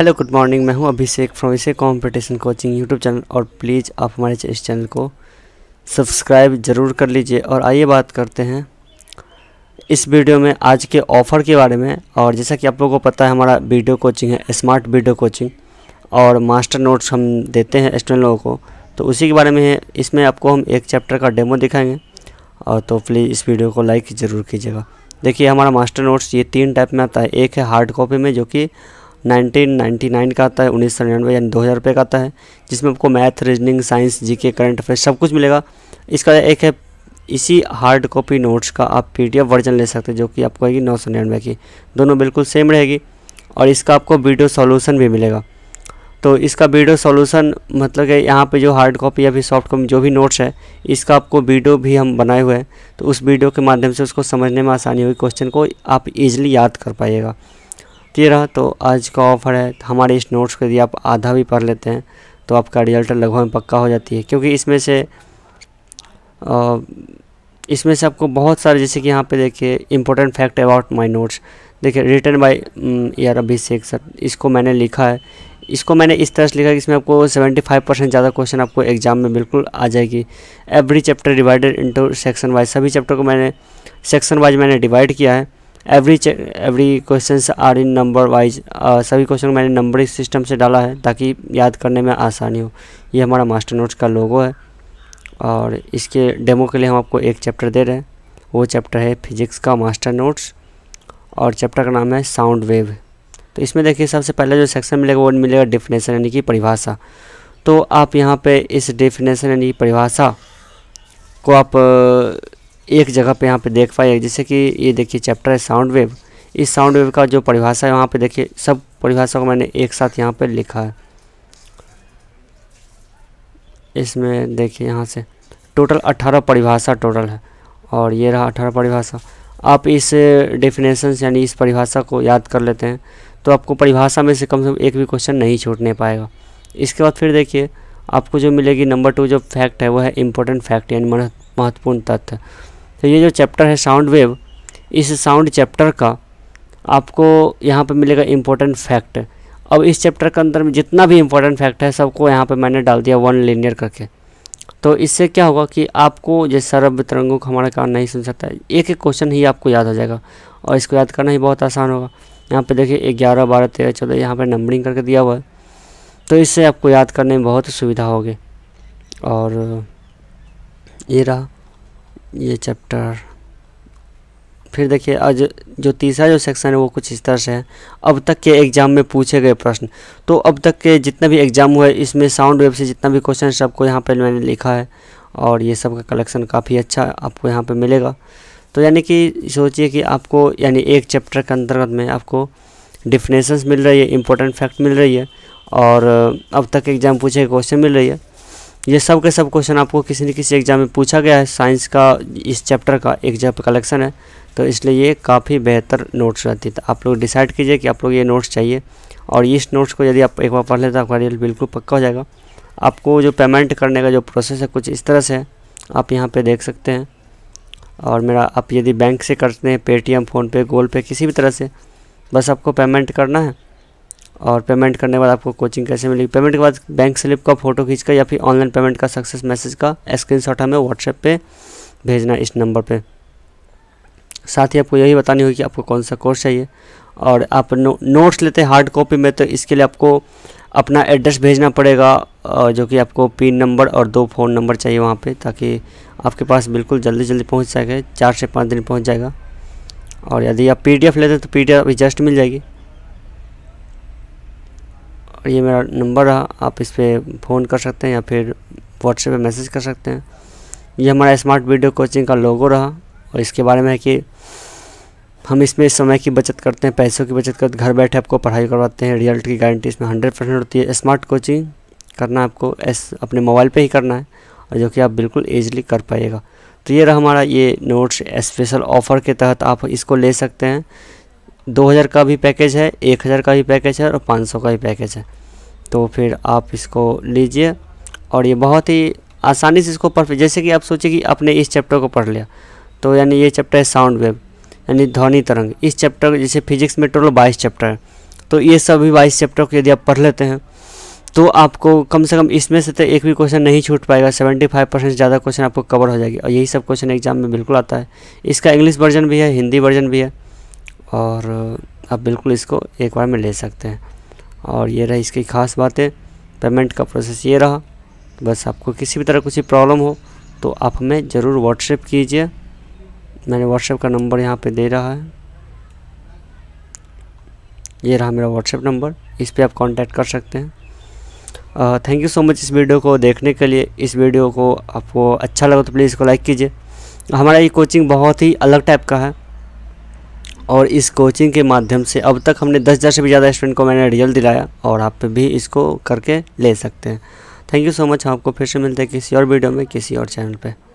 hello good morning मैं हूं Abhishek from इसे कॉम्पिटिशन कोचिंग यूट्यूब चैनल और प्लीज़ आप हमारे इस चैनल को सब्सक्राइब ज़रूर कर लीजिए और आइए बात करते हैं इस वीडियो में आज के ऑफ़र के बारे में और जैसा कि आप लोगों को पता है हमारा वीडियो कोचिंग है स्मार्ट वीडियो कोचिंग और मास्टर नोट्स हम देते हैं स्टूडेंट लोगों को तो उसी के बारे में है इसमें आपको हम एक चैप्टर का डेमो दिखाएंगे और तो प्लीज़ इस वीडियो को लाइक ज़रूर कीजिएगा देखिए हमारा मास्टर नोट्स ये तीन टाइप में आता है एक है हार्ड कॉपी में जो कि 1999 का आता है उन्नीस सौ निन्यानवे यानी दो हज़ार रुपये का आता है जिसमें आपको math reasoning science GK current affair सब कुछ मिलेगा इसका एक है इसी हार्ड कॉपी नोट्स का आप एफ वर्जन ले सकते हैं जो कि आपको आएगी नौ सौ निन्यानवे की दोनों बिल्कुल सेम रहेगी और इसका आपको वीडियो सॉल्यूशन भी मिलेगा तो इसका वीडियो सॉल्यूशन मतलब कि यहाँ पे जो हार्ड कॉपी या फिर सॉफ्ट कॉपी जो भी नोट्स है इसका आपको वीडियो भी हम बनाए हुए हैं तो उस वीडियो के माध्यम से उसको समझने में आसानी होगी क्वेश्चन को आप इजीली याद कर पाइएगा तेरह तो आज का ऑफर है तो हमारे इस नोट्स को यदि आप आधा भी पढ़ लेते हैं तो आपका रिजल्ट लगभग पक्का हो जाती है क्योंकि इसमें से इसमें से आपको बहुत सारे जैसे कि यहाँ पे देखिए important fact about my notes देखिए रिटर्न बाय यार अभिषेक सर इसको मैंने लिखा है इसको मैंने इस तरह से लिखा कि इसमें आपको 75 परसेंट ज़्यादा क्वेश्चन आपको एग्जाम में बिल्कुल आ जाएगी every chapter divided into section wise सभी चैप्टर को मैंने सेक्शन वाइज मैंने डिवाइड किया है every every question are in number wise सभी क्वेश्चन मैंने नंबरिंग सिस्टम से डाला है ताकि याद करने में आसानी हो ये हमारा मास्टर नोट्स का लोगो है और इसके डेमो के लिए हम आपको एक चैप्टर दे रहे हैं वो चैप्टर है फिजिक्स का मास्टर नोट्स और चैप्टर का नाम है साउंड वेव तो इसमें देखिए सबसे पहले जो सेक्शन मिलेगा वो मिलेगा डेफिनेशन यानी कि परिभाषा तो आप यहाँ पे इस डेफिनेशन यानी परिभाषा को आप एक जगह पे यहाँ पे देख पाए जैसे कि ये देखिए चैप्टर है साउंड वेव इस साउंड वेव का जो परिभाषा है वहाँ पे देखिए सब परिभाषा को मैंने एक साथ यहाँ पे लिखा है इसमें देखिए यहाँ से टोटल अट्ठारह परिभाषा टोटल है और ये रहा अठारह परिभाषा आप इस डेफिनेशन यानी इस परिभाषा को याद कर लेते हैं तो आपको परिभाषा में से कम से कम एक भी क्वेश्चन नहीं छूटने पाएगा इसके बाद फिर देखिए आपको जो मिलेगी नंबर टू जो फैक्ट है वो है इम्पोर्टेंट फैक्ट यानी महत्वपूर्ण तथ्य तो ये जो चैप्टर है साउंड वेव इस साउंड चैप्टर का आपको यहाँ पर मिलेगा इम्पोर्टेंट फैक्ट अब इस चैप्टर के अंदर में जितना भी इम्पोर्टेंट फैक्ट है सबको यहाँ पर मैंने डाल दिया वन लीनियर करके तो इससे क्या होगा कि आपको जैसे सर्व तिरंगों को हमारा कान नहीं सुन सकता एक एक क्वेश्चन ही आपको याद हो जाएगा और इसको याद करना ही बहुत आसान होगा यहाँ पे देखिए ग्यारह बारह तेरह चौदह यहाँ पे नंबरिंग करके दिया हुआ है तो इससे आपको याद करने में बहुत सुविधा होगी और ये रहा ये चैप्टर फिर देखिए आज जो तीसरा जो सेक्शन है वो कुछ इस तरह से है अब तक के एग्ज़ाम में पूछे गए प्रश्न तो अब तक के जितना भी एग्ज़ाम हुआ है इसमें साउंड वेब से जितना भी क्वेश्चन सबको यहाँ पर मैंने लिखा है और ये सब का कलेक्शन काफ़ी अच्छा आपको यहाँ पर मिलेगा तो यानी कि सोचिए कि आपको यानी एक चैप्टर के अंतर्गत में आपको डिफिनेशंस मिल रही है इंपॉर्टेंट फैक्ट मिल रही है और अब तक एग्ज़ाम पूछे क्वेश्चन मिल रही है ये सब के सब क्वेश्चन आपको किसी न किसी एग्ज़ाम में पूछा गया है साइंस का इस चैप्टर का एक जब कलेक्शन है तो इसलिए ये काफ़ी बेहतर नोट्स रहती है तो आप लोग डिसाइड कीजिए कि आप लोग ये नोट्स चाहिए और इस नोट्स को यदि आप एक बार पढ़ लेते तो आपका रियल बिल्कुल पक्का हो जाएगा आपको जो पेमेंट करने का जो प्रोसेस है कुछ इस तरह से है आप यहाँ पे देख सकते हैं और मेरा आप यदि बैंक से करते हैं पेटीएम फ़ोनपे गूगल पे किसी भी तरह से बस आपको पेमेंट करना है और पेमेंट करने के बाद आपको कोचिंग कैसे मिलेगी पेमेंट के बाद बैंक स्लिप का फोटो खींचकर या फिर ऑनलाइन पेमेंट का सक्सेस मैसेज का स्क्रीनशॉट हमें व्हाट्सएप पे भेजना इस नंबर पे साथ ही आपको यही बतानी होगी कि आपको कौन सा कोर्स चाहिए और आप नो, नोट्स लेते हैं हार्ड कॉपी में तो इसके लिए आपको अपना एड्रेस भेजना पड़ेगा जो कि आपको पिन नंबर और दो फ़ोन नंबर चाहिए वहाँ पे ताकि आपके पास बिल्कुल जल्दी जल्दी पहुँच सके चार से पाँच दिन पहुँच जाएगा और यदि आप पी लेते हैं तो पी अभी जस्ट मिल जाएगी और ये मेरा नंबर रहा आप इस पर फ़ोन कर सकते हैं या फिर व्हाट्सएप पे मैसेज कर सकते हैं ये हमारा स्मार्ट वीडियो कोचिंग का लोगो रहा और इसके बारे में है कि हम इसमें समय की बचत करते हैं पैसों की बचत करते घर बैठे आपको पढ़ाई करवाते हैं रिजल्ट की गारंटी इसमें हंड्रेड परसेंट होती है स्मार्ट कोचिंग करना आपको एस अपने मोबाइल पर ही करना है और जो कि आप बिल्कुल ईजिली कर पाएगा तो ये रहा हमारा ये नोट्स स्पेशल ऑफ़र के तहत आप इसको ले सकते हैं 2000 का भी पैकेज है 1000 का भी पैकेज है और 500 का भी पैकेज है तो फिर आप इसको लीजिए और ये बहुत ही आसानी से इसको पढ़ जैसे कि आप सोचिए कि आपने इस चैप्टर को पढ़ लिया तो यानी ये चैप्टर है साउंड वेव यानी ध्वनि तरंग इस चैप्टर जैसे फिजिक्स में टोटल बाईस चैप्टर है तो ये सभी बाईस चैप्टर को यदि आप पढ़ लेते हैं तो आपको कम से कम इसमें से तो एक भी क्वेश्चन नहीं छूट पाएगा सेवेंटी फाइव परसेंट ज़्यादा क्वेश्चन आपको कवर हो जाएगी और यही सब क्वेश्चन एग्जाम में बिल्कुल आता है इसका इंग्लिश वर्जन भी है हिंदी वर्जन भी है और आप बिल्कुल इसको एक बार में ले सकते हैं और ये रही इसकी ख़ास बातें पेमेंट का प्रोसेस ये रहा बस आपको किसी भी तरह कुछ प्रॉब्लम हो तो आप हमें ज़रूर व्हाट्सएप कीजिए मैंने व्हाट्सएप का नंबर यहाँ पे दे रहा है ये रहा मेरा व्हाट्सएप नंबर इस पर आप कांटेक्ट कर सकते हैं थैंक यू सो मच इस वीडियो को देखने के लिए इस वीडियो को आपको अच्छा लगा तो प्लीज़ इसको लाइक कीजिए हमारा ये कोचिंग बहुत ही अलग टाइप का है और इस कोचिंग के माध्यम से अब तक हमने दस हज़ार से भी ज़्यादा स्टूडेंट को मैंने रिजल्ट दिलाया और आप भी इसको करके ले सकते हैं थैंक यू सो मच आपको फिर से मिलते हैं किसी और वीडियो में किसी और चैनल पर